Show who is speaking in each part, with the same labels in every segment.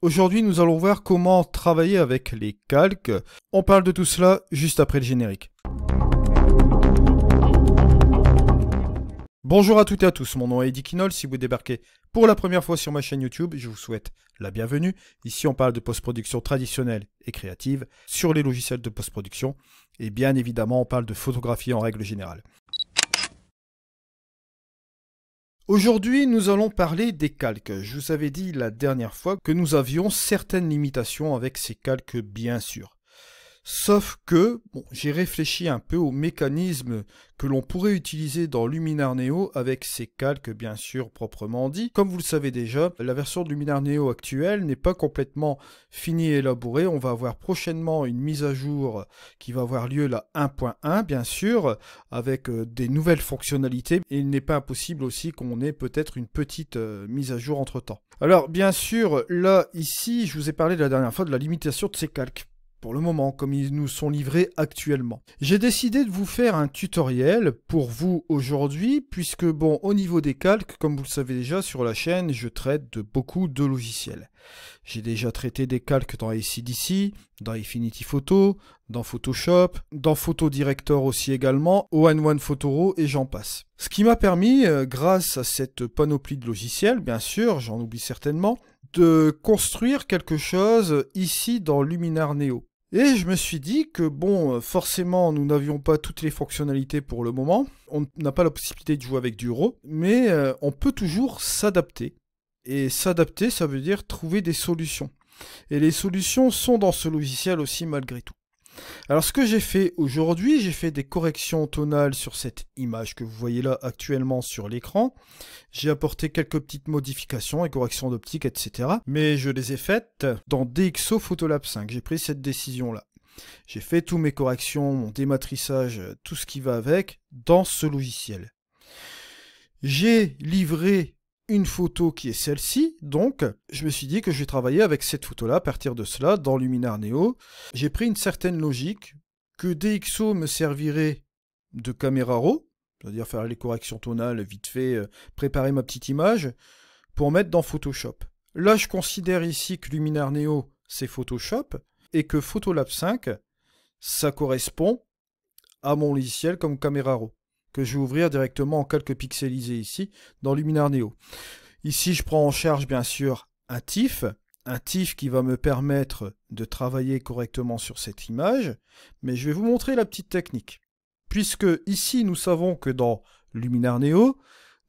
Speaker 1: Aujourd'hui, nous allons voir comment travailler avec les calques. On parle de tout cela juste après le générique. Bonjour à toutes et à tous, mon nom est Eddie Kinol. Si vous débarquez pour la première fois sur ma chaîne YouTube, je vous souhaite la bienvenue. Ici, on parle de post-production traditionnelle et créative sur les logiciels de post-production. Et bien évidemment, on parle de photographie en règle générale. Aujourd'hui, nous allons parler des calques. Je vous avais dit la dernière fois que nous avions certaines limitations avec ces calques, bien sûr. Sauf que bon, j'ai réfléchi un peu aux mécanismes que l'on pourrait utiliser dans Luminar Neo avec ces calques bien sûr proprement dit. Comme vous le savez déjà, la version de Luminar Neo actuelle n'est pas complètement finie et élaborée. On va avoir prochainement une mise à jour qui va avoir lieu la 1.1 bien sûr avec euh, des nouvelles fonctionnalités et il n'est pas impossible aussi qu'on ait peut-être une petite euh, mise à jour entre-temps. Alors bien sûr, là ici, je vous ai parlé la dernière fois de la limitation de ces calques pour le moment, comme ils nous sont livrés actuellement. J'ai décidé de vous faire un tutoriel pour vous aujourd'hui, puisque bon, au niveau des calques, comme vous le savez déjà, sur la chaîne, je traite de beaucoup de logiciels. J'ai déjà traité des calques dans ACDC, dans Infinity Photo, dans Photoshop, dans Photo Director aussi également, ON1 Photoro et j'en passe. Ce qui m'a permis, euh, grâce à cette panoplie de logiciels, bien sûr, j'en oublie certainement, de construire quelque chose ici dans Luminar Neo. Et je me suis dit que, bon, euh, forcément, nous n'avions pas toutes les fonctionnalités pour le moment. On n'a pas la possibilité de jouer avec du RAW, mais euh, on peut toujours s'adapter. Et s'adapter, ça veut dire trouver des solutions. Et les solutions sont dans ce logiciel aussi, malgré tout. Alors ce que j'ai fait aujourd'hui, j'ai fait des corrections tonales sur cette image que vous voyez là actuellement sur l'écran. J'ai apporté quelques petites modifications et corrections d'optique, etc. Mais je les ai faites dans DxO Photolab 5. J'ai pris cette décision-là. J'ai fait toutes mes corrections, mon dématrissage, tout ce qui va avec, dans ce logiciel. J'ai livré une photo qui est celle-ci, donc je me suis dit que je vais travailler avec cette photo-là à partir de cela dans Luminar Neo. J'ai pris une certaine logique que DxO me servirait de caméra RAW, c'est-à-dire faire les corrections tonales vite fait, euh, préparer ma petite image, pour mettre dans Photoshop. Là, je considère ici que Luminar Neo, c'est Photoshop, et que Photolab 5, ça correspond à mon logiciel comme caméra RAW je vais ouvrir directement en quelques pixelisés ici dans Luminar Neo. Ici, je prends en charge bien sûr un TIFF, un TIFF qui va me permettre de travailler correctement sur cette image, mais je vais vous montrer la petite technique. Puisque ici, nous savons que dans Luminar Neo,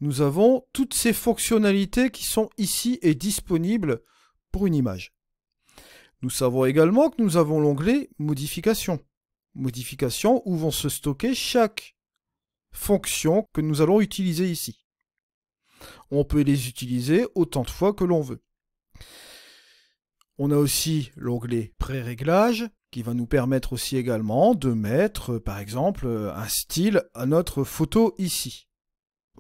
Speaker 1: nous avons toutes ces fonctionnalités qui sont ici et disponibles pour une image. Nous savons également que nous avons l'onglet modification, modification où vont se stocker chaque fonctions que nous allons utiliser ici. On peut les utiliser autant de fois que l'on veut. On a aussi l'onglet pré-réglage qui va nous permettre aussi également de mettre euh, par exemple euh, un style à notre photo ici.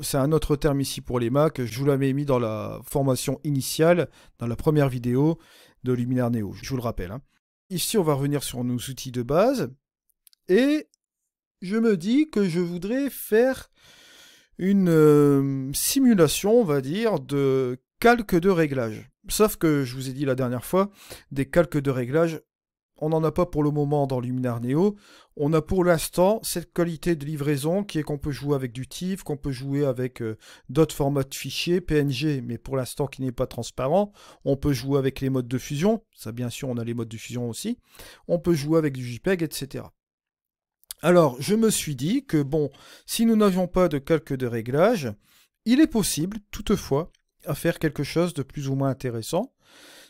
Speaker 1: C'est un autre terme ici pour les Mac, je vous l'avais mis dans la formation initiale, dans la première vidéo de Luminar Neo, je vous le rappelle. Hein. Ici on va revenir sur nos outils de base et je me dis que je voudrais faire une euh, simulation, on va dire, de calques de réglage. Sauf que je vous ai dit la dernière fois, des calques de réglage, on n'en a pas pour le moment dans Luminar Neo. On a pour l'instant cette qualité de livraison qui est qu'on peut jouer avec du TIFF, qu'on peut jouer avec euh, d'autres formats de fichiers, PNG, mais pour l'instant qui n'est pas transparent. On peut jouer avec les modes de fusion, ça bien sûr on a les modes de fusion aussi. On peut jouer avec du JPEG, etc. Alors, je me suis dit que, bon, si nous n'avions pas de calque de réglage, il est possible, toutefois, à faire quelque chose de plus ou moins intéressant,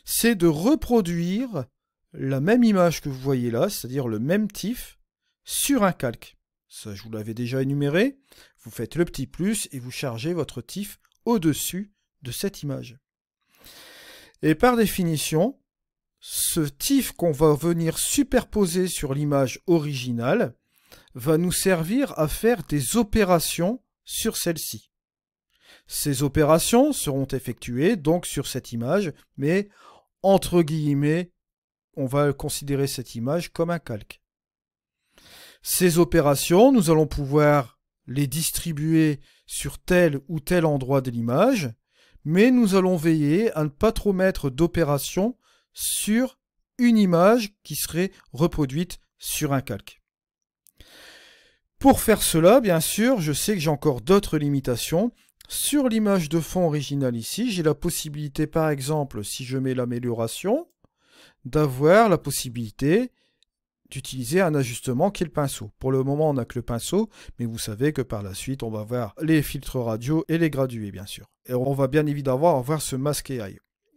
Speaker 1: c'est de reproduire la même image que vous voyez là, c'est-à-dire le même tif, sur un calque. Ça, je vous l'avais déjà énuméré. Vous faites le petit plus et vous chargez votre tif au-dessus de cette image. Et par définition, ce tif qu'on va venir superposer sur l'image originale, va nous servir à faire des opérations sur celle-ci. Ces opérations seront effectuées donc sur cette image, mais entre guillemets, on va considérer cette image comme un calque. Ces opérations, nous allons pouvoir les distribuer sur tel ou tel endroit de l'image, mais nous allons veiller à ne pas trop mettre d'opérations sur une image qui serait reproduite sur un calque. Pour faire cela, bien sûr, je sais que j'ai encore d'autres limitations. Sur l'image de fond originale ici, j'ai la possibilité, par exemple, si je mets l'amélioration, d'avoir la possibilité d'utiliser un ajustement qui est le pinceau. Pour le moment, on n'a que le pinceau, mais vous savez que par la suite, on va avoir les filtres radio et les gradués, bien sûr. Et on va bien évidemment avoir ce masque AI.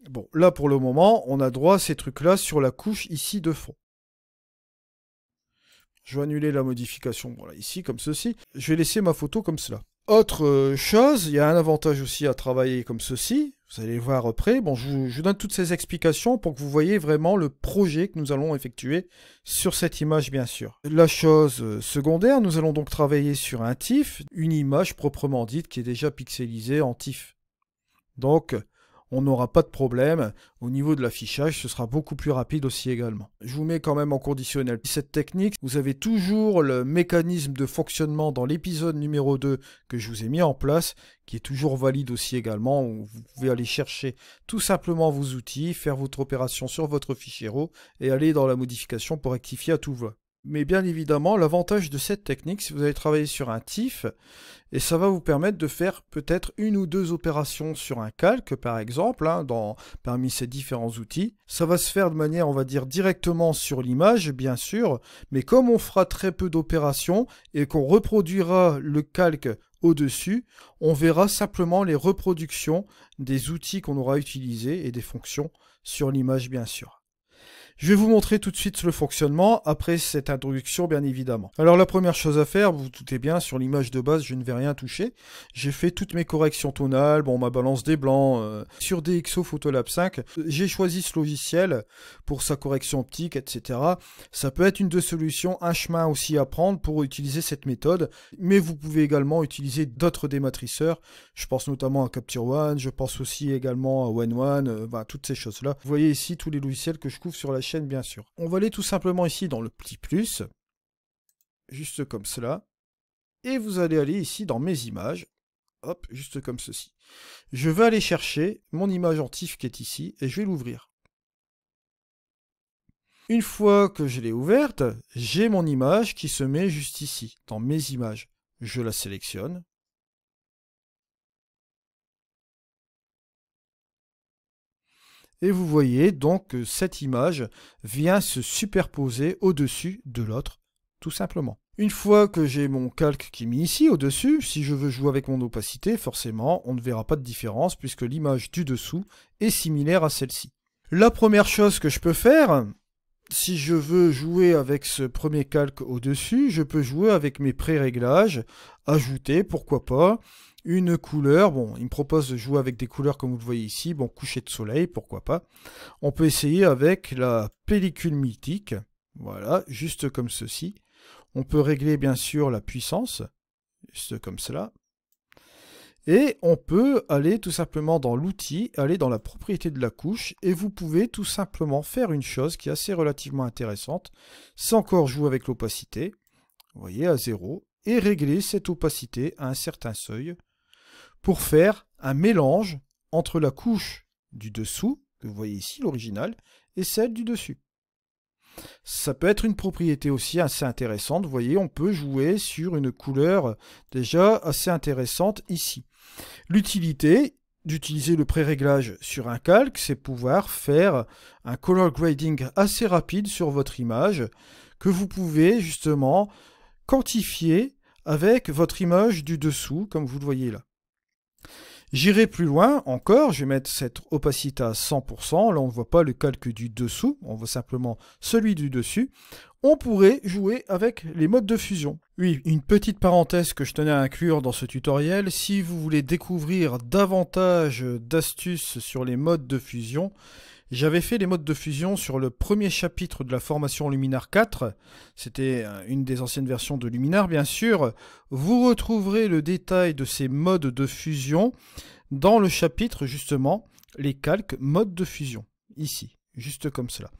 Speaker 1: Bon, là, pour le moment, on a droit à ces trucs-là sur la couche ici de fond. Je vais annuler la modification voilà, ici, comme ceci. Je vais laisser ma photo comme cela. Autre euh, chose, il y a un avantage aussi à travailler comme ceci. Vous allez voir après. Bon, je je vous donne toutes ces explications pour que vous voyez vraiment le projet que nous allons effectuer sur cette image, bien sûr. La chose euh, secondaire, nous allons donc travailler sur un TIFF, une image proprement dite qui est déjà pixelisée en TIFF. Donc, on n'aura pas de problème. Au niveau de l'affichage, ce sera beaucoup plus rapide aussi également. Je vous mets quand même en conditionnel cette technique. Vous avez toujours le mécanisme de fonctionnement dans l'épisode numéro 2 que je vous ai mis en place, qui est toujours valide aussi également. Vous pouvez aller chercher tout simplement vos outils, faire votre opération sur votre fichier et aller dans la modification pour rectifier à tout va. Mais bien évidemment, l'avantage de cette technique, si vous allez travailler sur un TIFF, et ça va vous permettre de faire peut-être une ou deux opérations sur un calque, par exemple, hein, dans, parmi ces différents outils. Ça va se faire de manière, on va dire, directement sur l'image, bien sûr, mais comme on fera très peu d'opérations et qu'on reproduira le calque au-dessus, on verra simplement les reproductions des outils qu'on aura utilisés et des fonctions sur l'image, bien sûr. Je vais vous montrer tout de suite le fonctionnement après cette introduction bien évidemment. Alors la première chose à faire, vous, vous doutez bien, sur l'image de base je ne vais rien toucher. J'ai fait toutes mes corrections tonales, bon ma balance des blancs, euh, sur DxO Photolab 5, euh, j'ai choisi ce logiciel pour sa correction optique, etc. Ça peut être une de solutions, un chemin aussi à prendre pour utiliser cette méthode, mais vous pouvez également utiliser d'autres dématriceurs, je pense notamment à Capture One, je pense aussi également à One One, euh, ben, toutes ces choses-là. Vous voyez ici tous les logiciels que je couvre sur la chaîne, bien sûr. On va aller tout simplement ici dans le petit plus, juste comme cela. Et vous allez aller ici dans mes images, hop, juste comme ceci. Je vais aller chercher mon image en qui est ici, et je vais l'ouvrir. Une fois que je l'ai ouverte, j'ai mon image qui se met juste ici, dans mes images. Je la sélectionne, Et vous voyez donc que cette image vient se superposer au-dessus de l'autre, tout simplement. Une fois que j'ai mon calque qui est mis ici au-dessus, si je veux jouer avec mon opacité, forcément on ne verra pas de différence puisque l'image du dessous est similaire à celle-ci. La première chose que je peux faire, si je veux jouer avec ce premier calque au-dessus, je peux jouer avec mes pré-réglages, ajouter, pourquoi pas, une couleur. Bon, il me propose de jouer avec des couleurs comme vous le voyez ici. Bon, coucher de soleil, pourquoi pas. On peut essayer avec la pellicule mythique. Voilà, juste comme ceci. On peut régler bien sûr la puissance, juste comme cela. Et on peut aller tout simplement dans l'outil, aller dans la propriété de la couche, et vous pouvez tout simplement faire une chose qui est assez relativement intéressante. C'est encore jouer avec l'opacité, vous voyez, à zéro, et régler cette opacité à un certain seuil pour faire un mélange entre la couche du dessous, que vous voyez ici, l'original, et celle du dessus. Ça peut être une propriété aussi assez intéressante. Vous voyez, on peut jouer sur une couleur déjà assez intéressante ici. L'utilité d'utiliser le pré-réglage sur un calque, c'est pouvoir faire un color grading assez rapide sur votre image que vous pouvez justement quantifier avec votre image du dessous, comme vous le voyez là. J'irai plus loin encore, je vais mettre cette opacité à 100%, là on ne voit pas le calque du dessous, on voit simplement celui du dessus. On pourrait jouer avec les modes de fusion. Oui, une petite parenthèse que je tenais à inclure dans ce tutoriel, si vous voulez découvrir davantage d'astuces sur les modes de fusion, j'avais fait les modes de fusion sur le premier chapitre de la formation Luminar 4. C'était euh, une des anciennes versions de Luminar, bien sûr. Vous retrouverez le détail de ces modes de fusion dans le chapitre, justement, les calques modes de fusion. Ici, juste comme cela.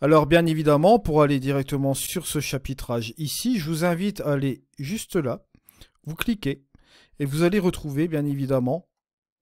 Speaker 1: Alors, bien évidemment, pour aller directement sur ce chapitrage ici, je vous invite à aller juste là. Vous cliquez et vous allez retrouver, bien évidemment,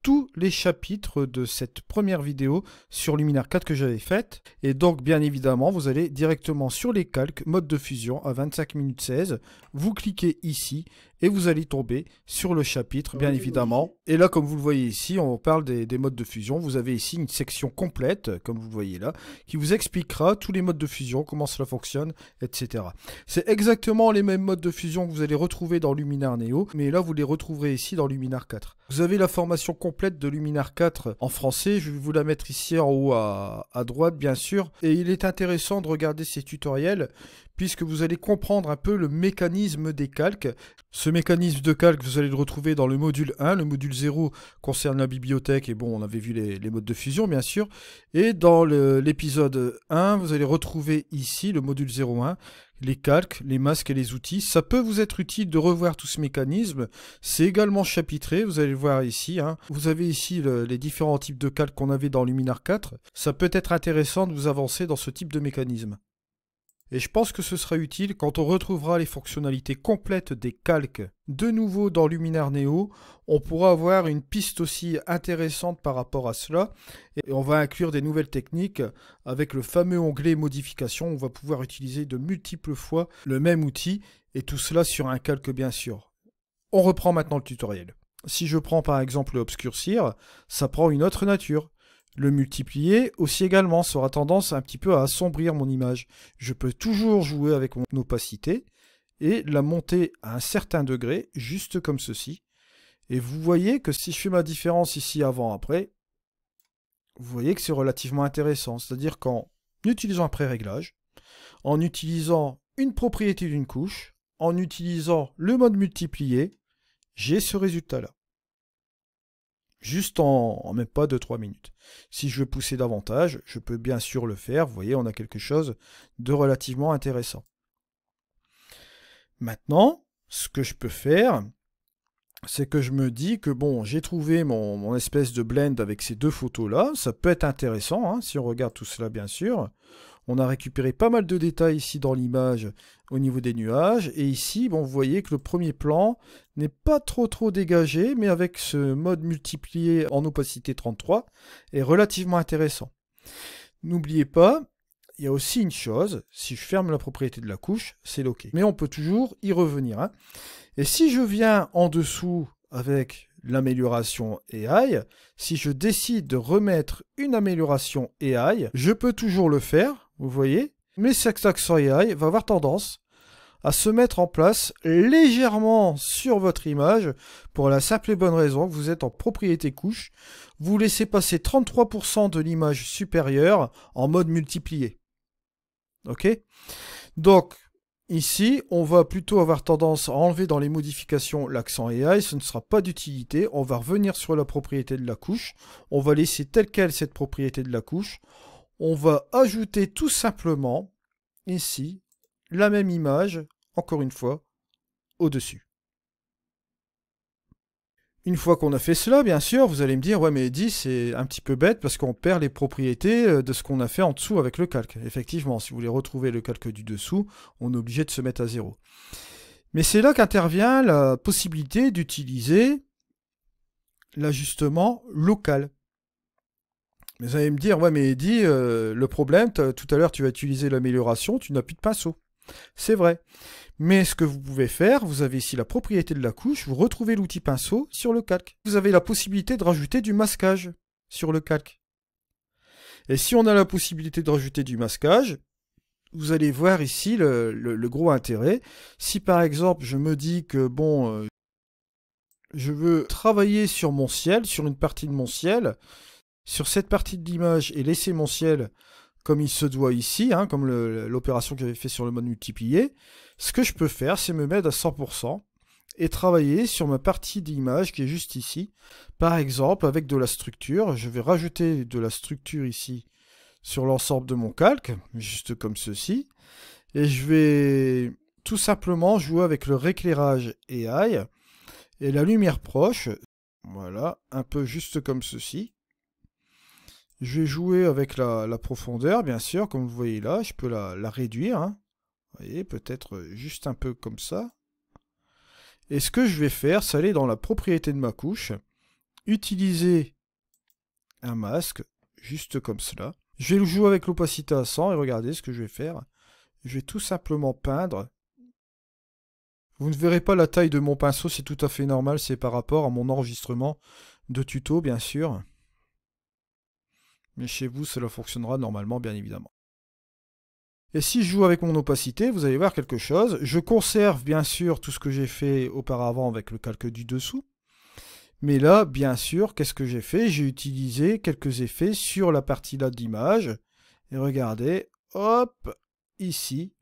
Speaker 1: tous les chapitres de cette première vidéo sur luminaire 4 que j'avais faite. Et donc, bien évidemment, vous allez directement sur les calques, mode de fusion à 25 minutes 16. Vous cliquez ici et vous allez tomber sur le chapitre, bien évidemment. Et là, comme vous le voyez ici, on parle des, modes de fusion. Vous avez ici une section complète, comme vous le voyez là, qui vous expliquera tous les modes de fusion, comment cela fonctionne, etc. C'est exactement les mêmes modes de fusion que vous allez retrouver dans Luminar Neo, mais là, vous les retrouverez ici dans Luminar 4. Vous avez la formation complète de Luminar 4 en français. Je vais vous la mettre ici en haut à droite, bien sûr. Et il est intéressant de regarder ces tutoriels puisque vous allez comprendre un peu le mécanisme des calques. Ce mécanisme de calque, vous allez le retrouver dans le module 1. Le module 0 concerne la bibliothèque, et bon, on avait vu les, modes de fusion, bien sûr. Et dans l'épisode 1, vous allez retrouver ici le module 01, les calques, les masques et les outils. Ça peut vous être utile de revoir tout ce mécanisme. C'est également chapitré, vous allez le voir ici. Hein. Vous avez ici les différents types de calques qu'on avait dans Luminar 4. Ça peut être intéressant de vous avancer dans ce type de mécanisme et je pense que ce sera utile quand on retrouvera les fonctionnalités complètes des calques. De nouveau dans Luminar Neo, on pourra avoir une piste aussi intéressante par rapport à cela, et on va inclure des nouvelles techniques avec le fameux onglet modification. on va pouvoir utiliser de multiples fois le même outil, et tout cela sur un calque bien sûr. On reprend maintenant le tutoriel. Si je prends par exemple Obscurcir, ça prend une autre nature le multiplier aussi également sera tendance un petit peu à assombrir mon image. Je peux toujours jouer avec mon opacité et la monter à un certain degré, juste comme ceci. Et vous voyez que si je fais ma différence ici avant-après, vous voyez que c'est relativement intéressant. C'est-à-dire qu'en utilisant un pré-réglage, en utilisant une propriété d'une couche, en utilisant le mode multiplié, j'ai ce résultat-là juste en, même pas 2-3 minutes. Si je veux pousser davantage, je peux bien sûr le faire. Vous voyez, on a quelque chose de relativement intéressant. Maintenant, ce que je peux faire, c'est que je me dis que bon, j'ai trouvé mon, espèce de blend avec ces deux photos-là. Ça peut être intéressant, hein, si on regarde tout cela, bien sûr. On a récupéré pas mal de détails ici dans l'image au niveau des nuages. Et ici, bon, vous voyez que le premier plan n'est pas trop trop dégagé, mais avec ce mode multiplié en opacité 33, est relativement intéressant. N'oubliez pas, il y a aussi une chose, si je ferme la propriété de la couche, c'est OK. Mais on peut toujours y revenir. Hein. Et si je viens en dessous avec l'amélioration AI, si je décide de remettre une amélioration AI, je peux toujours le faire vous voyez Mais accent AI va avoir tendance à se mettre en place légèrement sur votre image pour la simple et bonne raison que vous êtes en propriété couche. Vous laissez passer 33% de l'image supérieure en mode multiplié. Ok Donc, Ici, on va plutôt avoir tendance à enlever dans les modifications l'accent AI, ce ne sera pas d'utilité, on va revenir sur la propriété de la couche, on va laisser telle quelle cette propriété de la couche, on va ajouter tout simplement ici la même image, encore une fois, au-dessus. Une fois qu'on a fait cela, bien sûr, vous allez me dire, ouais mais Eddy, c'est un petit peu bête parce qu'on perd les propriétés euh, de ce qu'on a fait en dessous avec le calque. Effectivement, si vous voulez retrouver le calque du dessous, on est obligé de se mettre à zéro. Mais c'est là qu'intervient la possibilité d'utiliser l'ajustement local vous allez me dire, ouais, mais Eddy, euh, le problème, tout à l'heure, tu vas utiliser l'amélioration, tu n'as plus de pinceau. C'est vrai. Mais ce que vous pouvez faire, vous avez ici la propriété de la couche, vous retrouvez l'outil pinceau sur le calque. Vous avez la possibilité de rajouter du masquage sur le calque. Et si on a la possibilité de rajouter du masquage, vous allez voir ici le, gros intérêt. Si par exemple, je me dis que, bon, euh, je veux travailler sur mon ciel, sur une partie de mon ciel, sur cette partie de l'image et laisser mon ciel comme il se doit ici, hein, comme l'opération que j'avais fait sur le mode multiplié, ce que je peux faire, c'est me mettre à 100% et travailler sur ma partie d'image qui est juste ici. Par exemple, avec de la structure, je vais rajouter de la structure ici sur l'ensemble de mon calque, juste comme ceci. Et je vais tout simplement jouer avec le rééclairage AI et la lumière proche. Voilà, un peu juste comme ceci. Je vais jouer avec la, profondeur, bien sûr, comme vous voyez là. Je peux la, réduire. Hein. Vous voyez, peut-être euh, juste un peu comme ça. Et ce que je vais faire, c'est aller dans la propriété de ma couche, utiliser un masque, juste comme cela. Je vais le jouer avec l'opacité à 100 et regardez ce que je vais faire. Je vais tout simplement peindre. Vous ne verrez pas la taille de mon pinceau, c'est tout à fait normal, c'est par rapport à mon enregistrement de tuto, bien sûr mais chez vous cela fonctionnera normalement bien évidemment. Et si je joue avec mon opacité, vous allez voir quelque chose. Je conserve bien sûr tout ce que j'ai fait auparavant avec le calque du dessous. Mais là, bien sûr, qu'est-ce que j'ai fait J'ai utilisé quelques effets sur la partie là de l'image. Et regardez, hop, ici,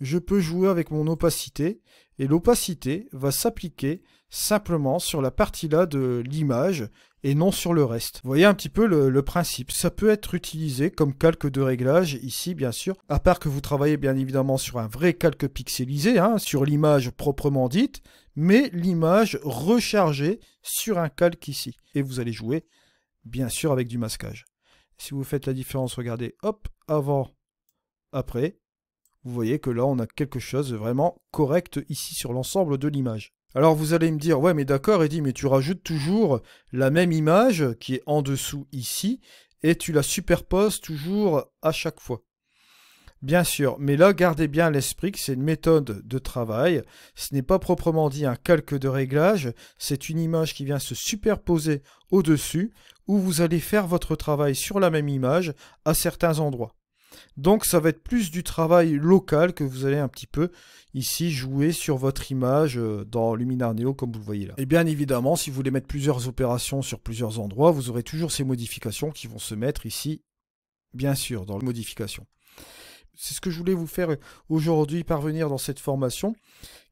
Speaker 1: je peux jouer avec mon opacité et l'opacité va s'appliquer simplement sur la partie là de l'image et non sur le reste. Vous voyez un petit peu le, principe. Ça peut être utilisé comme calque de réglage ici bien sûr, à part que vous travaillez bien évidemment sur un vrai calque pixelisé, hein, sur l'image proprement dite, mais l'image rechargée sur un calque ici. Et vous allez jouer bien sûr avec du masquage. Si vous faites la différence, regardez, hop, avant, après, vous voyez que là, on a quelque chose de vraiment correct ici sur l'ensemble de l'image. Alors vous allez me dire, ouais mais d'accord Eddy, mais tu rajoutes toujours la même image qui est en dessous ici, et tu la superposes toujours à chaque fois. Bien sûr, mais là, gardez bien l'esprit que c'est une méthode de travail. Ce n'est pas proprement dit un calque de réglage, c'est une image qui vient se superposer au-dessus, où vous allez faire votre travail sur la même image à certains endroits. Donc ça va être plus du travail local que vous allez un petit peu ici jouer sur votre image euh, dans Luminar Neo comme vous le voyez là. Et bien évidemment, si vous voulez mettre plusieurs opérations sur plusieurs endroits, vous aurez toujours ces modifications qui vont se mettre ici, bien sûr, dans les modifications c'est ce que je voulais vous faire euh, aujourd'hui parvenir dans cette formation,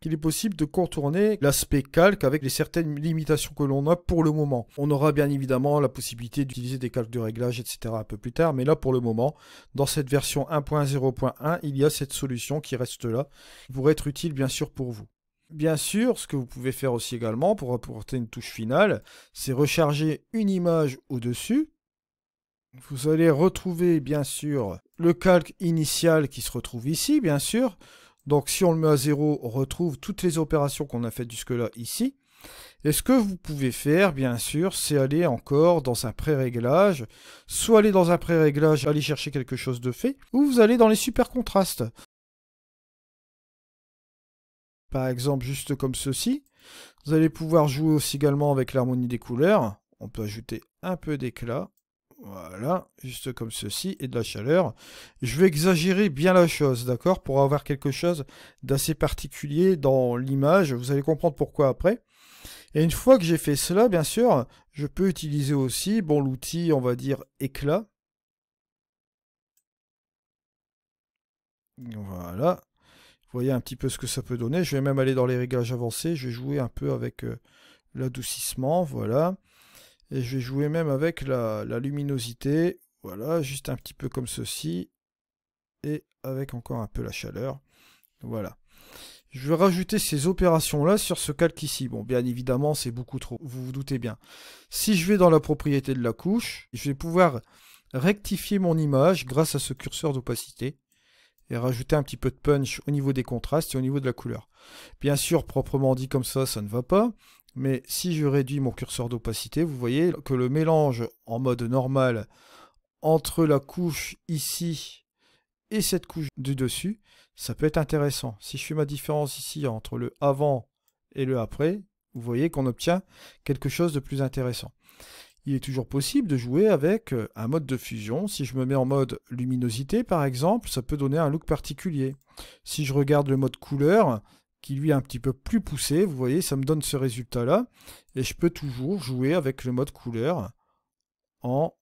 Speaker 1: qu'il est possible de contourner l'aspect calque avec les certaines limitations que l'on a pour le moment. On aura bien évidemment la possibilité d'utiliser des calques de réglage, etc. un peu plus tard, mais là pour le moment, dans cette version 1.0.1, il y a cette solution qui reste là, qui pourrait être utile bien sûr pour vous. Bien sûr, ce que vous pouvez faire aussi également pour apporter une touche finale, c'est recharger une image au-dessus vous allez retrouver bien sûr le calque initial qui se retrouve ici, bien sûr. Donc si on le met à zéro, on retrouve toutes les opérations qu'on a faites jusque-là ici. Et ce que vous pouvez faire, bien sûr, c'est aller encore dans un pré-réglage, soit aller dans un pré-réglage, aller chercher quelque chose de fait, ou vous allez dans les super contrastes. Par exemple, juste comme ceci. Vous allez pouvoir jouer aussi également avec l'harmonie des couleurs. On peut ajouter un peu d'éclat. Voilà, juste comme ceci, et de la chaleur. Je vais exagérer bien la chose, d'accord Pour avoir quelque chose d'assez particulier dans l'image, vous allez comprendre pourquoi après. Et une fois que j'ai fait cela, bien sûr, je peux utiliser aussi bon, l'outil, on va dire, éclat. Voilà. Vous voyez un petit peu ce que ça peut donner. Je vais même aller dans les réglages avancés. Je vais jouer un peu avec euh, l'adoucissement. Voilà. Et je vais jouer même avec la, luminosité. Voilà, juste un petit peu comme ceci. Et avec encore un peu la chaleur. Voilà. Je vais rajouter ces opérations-là sur ce calque ici. Bon, bien évidemment, c'est beaucoup trop, vous vous doutez bien. Si je vais dans la propriété de la couche, je vais pouvoir rectifier mon image grâce à ce curseur d'opacité et rajouter un petit peu de punch au niveau des contrastes et au niveau de la couleur. Bien sûr, proprement dit comme ça, ça ne va pas. Mais si je réduis mon curseur d'opacité, vous voyez que le mélange en mode normal entre la couche ici et cette couche du dessus, ça peut être intéressant. Si je fais ma différence ici entre le avant et le après, vous voyez qu'on obtient quelque chose de plus intéressant. Il est toujours possible de jouer avec euh, un mode de fusion. Si je me mets en mode luminosité, par exemple, ça peut donner un look particulier. Si je regarde le mode couleur, qui lui est un petit peu plus poussé. Vous voyez, ça me donne ce résultat-là. Et je peux toujours jouer avec le mode couleur en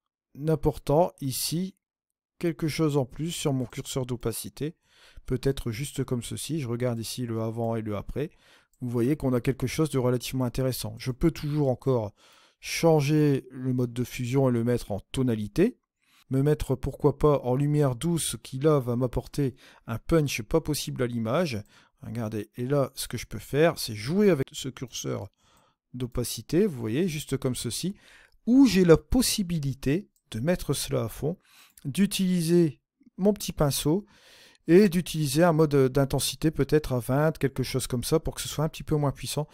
Speaker 1: apportant ici quelque chose en plus sur mon curseur d'opacité. Peut-être juste comme ceci. Je regarde ici le avant et le après. Vous voyez qu'on a quelque chose de relativement intéressant. Je peux toujours encore changer le mode de fusion et le mettre en tonalité me mettre pourquoi pas en lumière douce qui là va m'apporter un punch pas possible à l'image. Regardez, et là, ce que je peux faire, c'est jouer avec ce curseur d'opacité, vous voyez, juste comme ceci, où j'ai la possibilité de mettre cela à fond, d'utiliser mon petit pinceau et d'utiliser un mode euh, d'intensité peut-être à 20, quelque chose comme ça, pour que ce soit un petit peu moins puissant.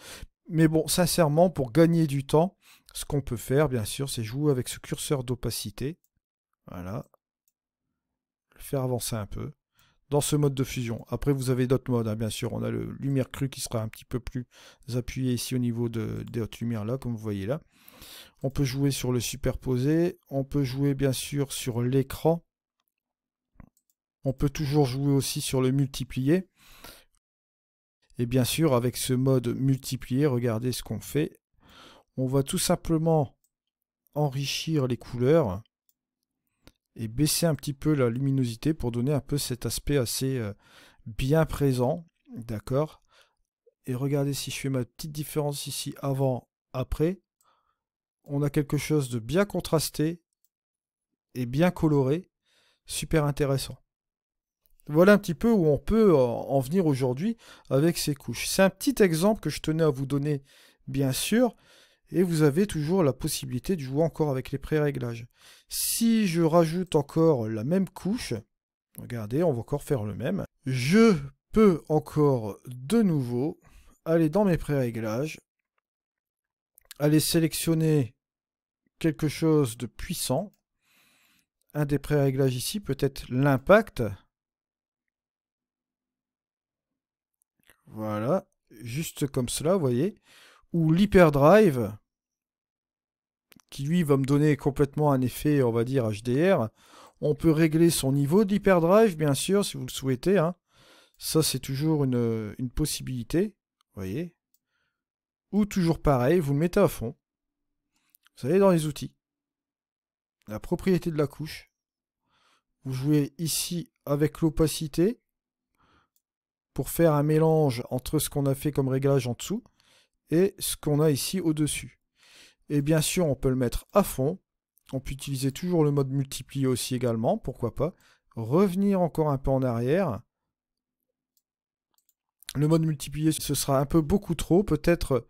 Speaker 1: Mais bon, sincèrement, pour gagner du temps, ce qu'on peut faire, bien sûr, c'est jouer avec ce curseur d'opacité. Voilà. Le faire avancer un peu dans ce mode de fusion. Après, vous avez d'autres modes, hein, bien sûr. On a le lumière crue qui sera un petit peu plus appuyé ici au niveau des hautes lumières, là, comme vous voyez là. On peut jouer sur le superposé. On peut jouer, bien sûr, sur l'écran. On peut toujours jouer aussi sur le multiplier. Et bien sûr, avec ce mode multiplier, regardez ce qu'on fait. On va tout simplement enrichir les couleurs et baisser un petit peu la luminosité pour donner un peu cet aspect assez euh, bien présent. D'accord Et regardez si je fais ma petite différence ici avant, après. On a quelque chose de bien contrasté et bien coloré. Super intéressant. Voilà un petit peu où on peut euh, en venir aujourd'hui avec ces couches. C'est un petit exemple que je tenais à vous donner, bien sûr et vous avez toujours la possibilité de jouer encore avec les pré-réglages. Si je rajoute encore la même couche, regardez, on va encore faire le même, je peux encore de nouveau aller dans mes pré-réglages, aller sélectionner quelque chose de puissant. Un des pré-réglages ici peut être l'impact. Voilà, juste comme cela, vous voyez ou l'hyperdrive, qui lui va me donner complètement un effet, on va dire, HDR. On peut régler son niveau d'hyperdrive, bien sûr, si vous le souhaitez. Hein. Ça, c'est toujours une, possibilité, voyez. Ou toujours pareil, vous le mettez à fond. Vous allez dans les outils. La propriété de la couche. Vous jouez ici avec l'opacité pour faire un mélange entre ce qu'on a fait comme réglage en dessous et ce qu'on a ici au-dessus. Et bien sûr, on peut le mettre à fond. On peut utiliser toujours le mode multiplier aussi également, pourquoi pas. Revenir encore un peu en arrière. Le mode multiplier, ce sera un peu beaucoup trop. Peut-être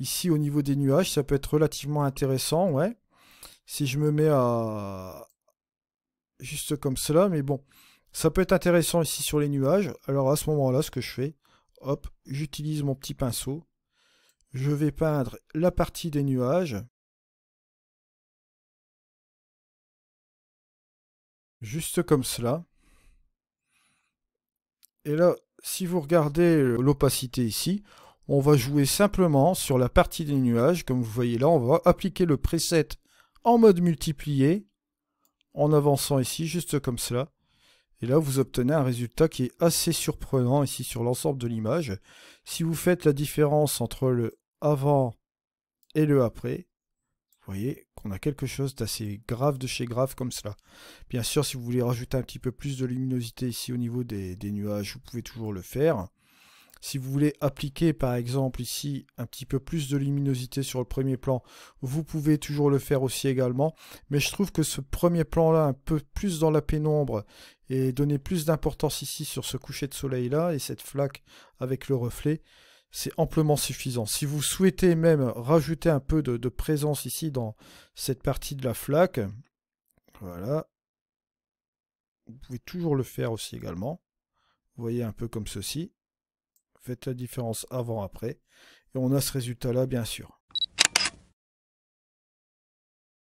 Speaker 1: ici au niveau des nuages, ça peut être relativement intéressant, ouais. Si je me mets à... Juste comme cela, mais bon. Ça peut être intéressant ici sur les nuages. Alors à ce moment-là, ce que je fais, hop, j'utilise mon petit pinceau. Je vais peindre la partie des nuages juste comme cela. Et là, si vous regardez l'opacité ici, on va jouer simplement sur la partie des nuages. Comme vous voyez là, on va appliquer le preset en mode multiplié en avançant ici, juste comme cela. Et là, vous obtenez un résultat qui est assez surprenant ici sur l'ensemble de l'image. Si vous faites la différence entre le avant et le après, vous voyez qu'on a quelque chose d'assez grave de chez grave comme cela. Bien sûr, si vous voulez rajouter un petit peu plus de luminosité ici au niveau des, des nuages, vous pouvez toujours le faire. Si vous voulez appliquer par exemple ici un petit peu plus de luminosité sur le premier plan, vous pouvez toujours le faire aussi également. Mais je trouve que ce premier plan là, un peu plus dans la pénombre, et donner plus d'importance ici sur ce coucher de soleil là et cette flaque avec le reflet, c'est amplement suffisant. Si vous souhaitez même rajouter un peu de, présence ici dans cette partie de la flaque, voilà, vous pouvez toujours le faire aussi également. Vous voyez un peu comme ceci. Faites la différence avant-après. Et on a ce résultat-là, bien sûr.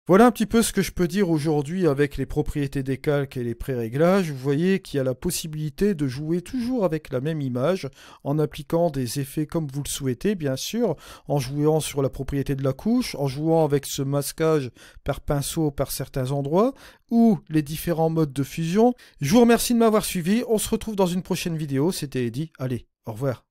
Speaker 1: Voilà un petit peu ce que je peux dire aujourd'hui avec les propriétés des calques et les pré-réglages. Vous voyez qu'il y a la possibilité de jouer toujours avec la même image en appliquant des effets comme vous le souhaitez, bien sûr, en jouant sur la propriété de la couche, en jouant avec ce masquage par pinceau par certains endroits ou les différents modes de fusion. Je vous remercie de m'avoir suivi. On se retrouve dans une prochaine vidéo. C'était Eddy. Allez, au revoir.